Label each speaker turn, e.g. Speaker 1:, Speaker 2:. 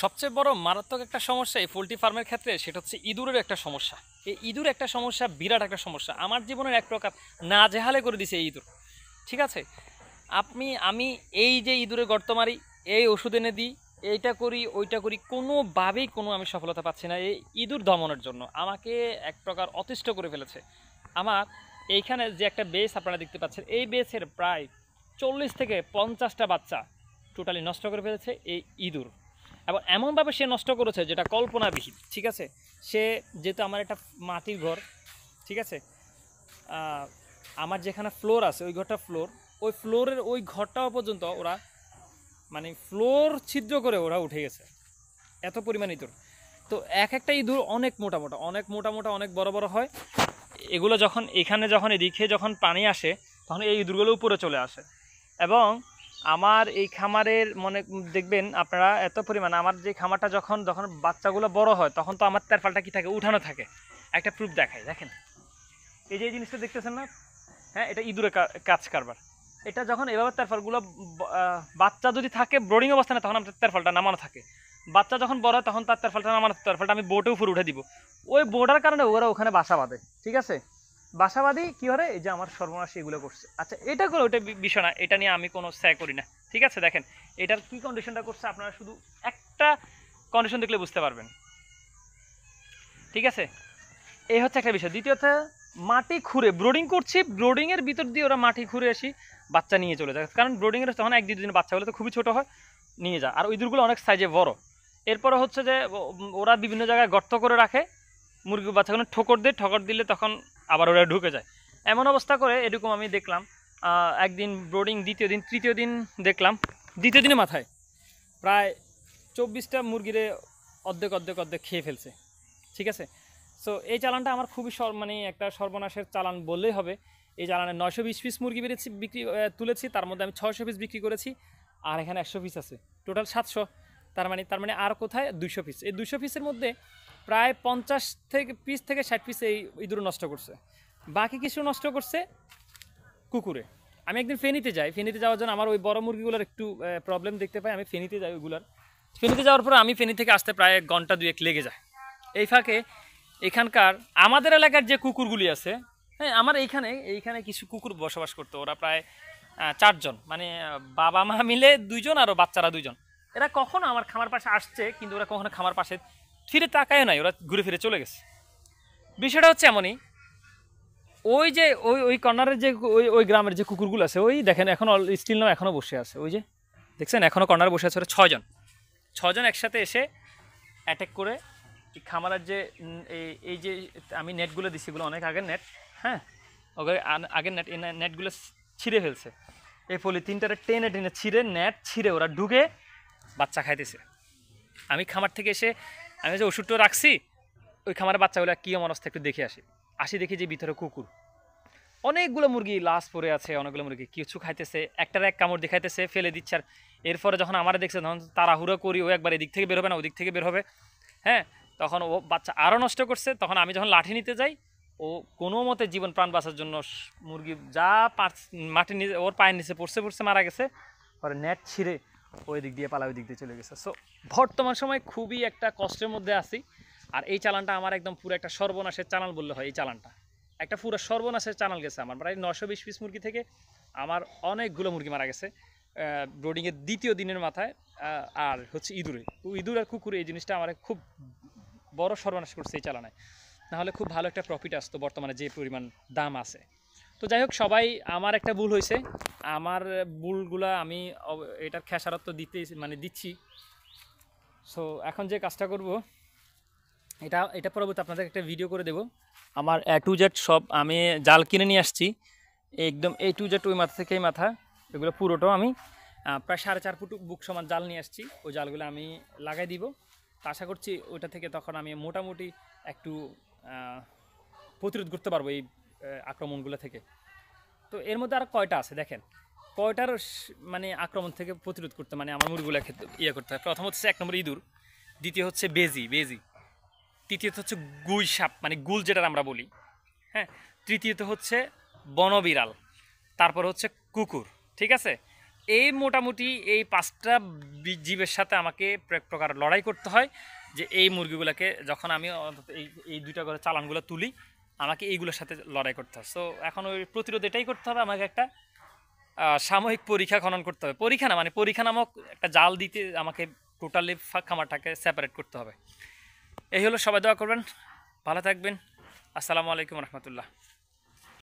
Speaker 1: সবচেয়ে বড় মারাত্মক একটা সমস্যা এই পোলট্রি ফার্মের ক্ষেত্রে সেটা হচ্ছে ইঁদুরের একটা সমস্যা এই ইঁদুর একটা সমস্যা বিরাট একটা সমস্যা আমার জীবনের এক প্রকার না জেহালে করে দিছে এই ইঁদুর ঠিক আছে আপনি আমি এই যে ইঁদুরে গর্ত মারি এই ওষুধ এনে দিই এইটা করি ওইটা করি কোনোভাবেই কোনো আমি সফলতা পাচ্ছি না এই ইঁদুর দমনের জন্য আমাকে এক প্রকার অতিষ্ঠ করে ফেলেছে আমার এইখানে যে একটা বেস আপনারা দেখতে পাচ্ছেন এই বেসের প্রায় চল্লিশ থেকে পঞ্চাশটা বাচ্চা টোটালি নষ্ট করে ফেলেছে এই ইঁদুর এবং এমনভাবে সে নষ্ট করেছে যেটা কল্পনাবিহীন ঠিক আছে সে যেহেতু আমার একটা মাটির ঘর ঠিক আছে আমার যেখানে ফ্লোর আছে ওই ঘরটা ফ্লোর ওই ফ্লোরের ওই ঘরটাও পর্যন্ত ওরা মানে ফ্লোর ছিদ্র করে ওরা উঠে গেছে এত পরিমাণ ইঁদুর তো এক একটা ইঁদুর অনেক মোটা মোটা অনেক মোটা মোটা অনেক বড় বড় হয় এগুলো যখন এখানে যখন এদিকে যখন পানি আসে তখন এই ইঁদুরগুলো উপরে চলে আসে এবং আমার এই খামারের মনে দেখবেন আপনারা এত পরিমাণ আমার যে খামারটা যখন যখন বাচ্চাগুলো বড় হয় তখন তো আমার ফলটা কি থাকে উঠানো থাকে একটা প্রুফ দেখায় দেখেন এই যে এই জিনিসটা দেখতেছেন না হ্যাঁ এটা ইঁদুরে কাজ কারবার এটা যখন এভাবে ফলগুলো বাচ্চা যদি থাকে ব্রোডিং অবস্থানে তখন আমার ফলটা নামানো থাকে বাচ্চা যখন বড় হয় তখন তার ফলটা নামানো তেরফালটা আমি বোটে উপরে উঠে দিব ওই বোটার কারণে ওরা ওখানে বাসা বাঁধে ঠিক আছে বাসাবাদী কি হবে এই যে আমার সর্বনাশ এগুলো করছে আচ্ছা এটা করে ওটা বিষয় না এটা নিয়ে আমি কোনো স্যায় করি না ঠিক আছে দেখেন এটার কি কন্ডিশনটা করছে আপনারা শুধু একটা কন্ডিশন দেখলে বুঝতে পারবেন ঠিক আছে এই হচ্ছে একটা বিষয় দ্বিতীয়ত মাটি খুঁড়ে ব্রোডিং করছি ব্রোডিংয়ের ভিতর দিয়ে ওরা মাটি খুঁড়ে আসি বাচ্চা নিয়ে চলে যায় কারণ ব্রোডিংয়ের তখন এক দুদিন বাচ্চা হলে তো খুবই ছোটো হয় নিয়ে যায় আর ওই দূরগুলো অনেক সাইজে বড় এরপরে হচ্ছে যে ওরা বিভিন্ন জায়গায় গর্ত করে রাখে মুরগি বাচ্চাগুলো ঠোকর দিয়ে ঠকর দিলে তখন আবার ওরা ঢুকে যায় এমন অবস্থা করে এরকম আমি দেখলাম একদিন ব্রোডিং দ্বিতীয় দিন তৃতীয় দিন দেখলাম দ্বিতীয় দিনে মাথায় প্রায় চব্বিশটা মুরগিরে অর্ধেক অর্ধেক অর্ধেক খেয়ে ফেলছে ঠিক আছে সো এই চালানটা আমার খুবই সর মানে একটা সর্বনাশের চালান বললেই হবে এই চালানে নয়শো বিশ পিস মুরগি বেড়েছি বিক্রি তুলেছি তার মধ্যে আমি ছশো পিস বিক্রি করেছি আর এখানে একশো পিস আছে টোটাল সাতশো তার মানে তার মানে আর কোথায় দুশো পিস এই দুশো পিসের মধ্যে প্রায় পঞ্চাশ থেকে পিস থেকে ষাট পিস এই ইঁদুর নষ্ট করছে বাকি কিছু নষ্ট করছে কুকুরে আমি একদিন ফেনিতে যাই ফেনিতে যাওয়ার জন্য আমার ওই বড় মুরগিগুলোর একটু প্রবলেম দেখতে পাই আমি ফেনিতে যাই ওইগুলোর ফেনিতে যাওয়ার পর আমি ফেনি থেকে আসতে প্রায় ঘন্টা দুয়েক লেগে যায় এই ফাঁকে এখানকার আমাদের এলাকার যে কুকুরগুলি আছে হ্যাঁ আমার এইখানে এইখানে কিছু কুকুর বসবাস করতো ওরা প্রায় চারজন মানে বাবা মা মিলে দুইজন আর বাচ্চারা দুইজন এরা কখনো আমার খামার পাশে আসছে কিন্তু ওরা কখনো খামার পাশে ফিরে তাকায় নাই ওরা ঘুরে ফিরে চলে গেছে বিষয়টা হচ্ছে এমনই ওই যে ওই ওই কর্নারের যে ওই ওই গ্রামের যে কুকুরগুলো আছে ওই দেখেন এখন অল স্টিল নাম এখনও বসে আছে ওই যে দেখছেন এখনও কর্নারে বসে আছে ওরা ছজন ছজন একসাথে এসে অ্যাটেক করে এই খামারের যে এই যে আমি নেটগুলো দিছি এগুলো অনেক আগের নেট হ্যাঁ ওকে আগের নেট এই নেটগুলো ছিঁড়ে ফেলছে এই ফলে তিনটারে টেনে টেনে ছিঁড়ে নেট ছিঁড়ে ওরা ঢুকে বাচ্চা খাইতেছে আমি খামার থেকে এসে আমি যে ওষুধটা রাখছি ওই খামারের বাচ্চাগুলো কী এমন একটু দেখে আসি আসি দেখি যে ভিতরে কুকুর অনেকগুলো মুরগি লাশ পড়ে আছে অনেকগুলো মুরগি কিছু খাইতেছে একটার এক কামড় দেখাইতেছে ফেলে দিচ্ছে আর এরপরে যখন আমার দেখছে তখন তাড়াহুড়ো করি ও একবার এদিক থেকে বের হবে না ওদিক থেকে বের হবে হ্যাঁ তখন ও বাচ্চা আরও নষ্ট করছে তখন আমি যখন লাঠি নিতে যাই ও কোনো মতে জীবন প্রাণ বাঁচার জন্য মুরগি যা মাটির নিচে ওর পায়ের নিচে পড়ছে পড়ছে মারা গেছে পরে নেট ছিঁড়ে ওই দিক দিয়ে পালা ওই দিক দিয়ে চলে গেছে সো বর্তমান সময় খুবই একটা কষ্টের মধ্যে আছি আর এই চালানটা আমার একদম পুরো একটা সর্বনাশের চালান বললে হয় এই চালানটা একটা পুরো সর্বনাশের চালান গেছে আমার প্রায় নশো বিশ পিস মুরগি থেকে আমার অনেকগুলো মুরগি মারা গেছে ব্রোডিংয়ের দ্বিতীয় দিনের মাথায় আর হচ্ছে ইঁদুরে ইঁদুর আর কুকুর এই জিনিসটা আমার খুব বড় সর্বনাশ করছে এই চালানায় নাহলে খুব ভালো একটা প্রফিট আসতো বর্তমানে যে পরিমাণ দাম আছে তো যাই হোক সবাই আমার একটা ভুল হয়েছে আমার ভুলগুলা আমি এটার খেসারত্ব দিতে মানে দিচ্ছি সো এখন যে কাজটা করব এটা এটা পরবর্তী আপনাদের একটা ভিডিও করে দেব আমার এ টু জেড সব আমি জাল কিনে নিয়ে আসছি একদম এ টু জেড ওই মাথা থেকেই মাথা এগুলো পুরোটাও আমি প্রায় সাড়ে চার ফুট বুক সমান জাল নিয়ে আসছি ওই জালগুলো আমি লাগাই দিব তা আশা করছি ওইটা থেকে তখন আমি মোটামুটি একটু প্রতিরোধ করতে পারবো এই আক্রমণগুলো থেকে তো এর মধ্যে আর কয়টা আছে দেখেন কয়টার মানে আক্রমণ থেকে প্রতিরোধ করতে মানে আমার মুরগিগুলো ক্ষেত্রে ইয়ে করতে হয় প্রথম হচ্ছে এক নম্বর ইঁদুর দ্বিতীয় হচ্ছে বেজি বেজি তৃতীয়ত হচ্ছে গুই সাপ মানে গুল যেটা আমরা বলি হ্যাঁ তৃতীয়ত হচ্ছে বনবিড়াল তারপর হচ্ছে কুকুর ঠিক আছে এই মোটামুটি এই পাঁচটা জীবের সাথে আমাকে এক প্রকার লড়াই করতে হয় যে এই মুরগিগুলোকে যখন আমি এই এই দুইটা করে চালানগুলো তুলি আমাকে এইগুলোর সাথে লড়াই করতে হবে সো এখন ওই প্রতিরোধ এটাই করতে হবে আমাকে একটা সাময়িক পরীক্ষা খনন করতে হবে পরীক্ষা না মানে পরীক্ষা নামক একটা জাল দিতে আমাকে টোটালি খামারটাকে সেপারেট করতে হবে এই হলো সবাই দেওয়া করবেন ভালো থাকবেন আসসালামু আলাইকুম রহমতুল্লাহ